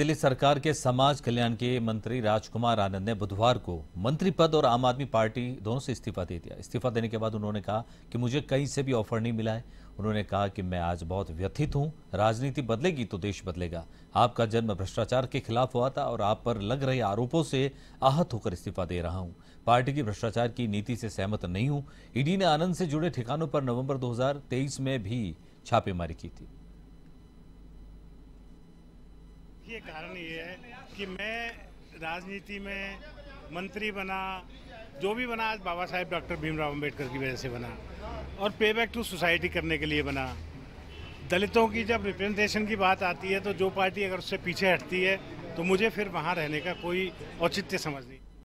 दिल्ली सरकार के समाज कल्याण के मंत्री राजकुमार आनंद ने बुधवार को मंत्री पद और आम आदमी पार्टी दोनों से इस्तीफा दे दिया इस्तीफा देने के बाद उन्होंने कहा कि मुझे कहीं से भी ऑफर नहीं मिला है उन्होंने कहा कि मैं आज बहुत व्यथित हूं राजनीति बदलेगी तो देश बदलेगा आपका जन्म भ्रष्टाचार के खिलाफ हुआ था और आप पर लग रहे आरोपों से आहत होकर इस्तीफा दे रहा हूं पार्टी की भ्रष्टाचार की नीति से सहमत नहीं हूं ईडी ने आनंद से जुड़े ठिकानों पर नवंबर 2023 में भी छापेमारी की थी देखिए कारण ये है कि मैं राजनीति में मंत्री बना जो भी बना आज बाबा साहेब डॉक्टर भीमराव अम्बेडकर की वजह से बना और पे बैक टू सोसाइटी करने के लिए बना दलितों की जब रिप्रेजेंटेशन की बात आती है तो जो पार्टी अगर उससे पीछे हटती है तो मुझे फिर वहाँ रहने का कोई औचित्य समझ नहीं